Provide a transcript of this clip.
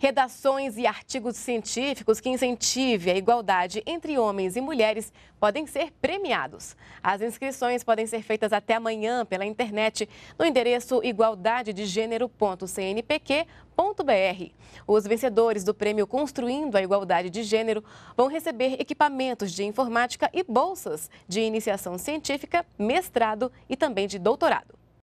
Redações e artigos científicos que incentivem a igualdade entre homens e mulheres podem ser premiados. As inscrições podem ser feitas até amanhã pela internet no endereço igualdadedegênero.cnpq.br. Os vencedores do prêmio Construindo a Igualdade de Gênero vão receber equipamentos de informática e bolsas de iniciação científica, mestrado e também de doutorado.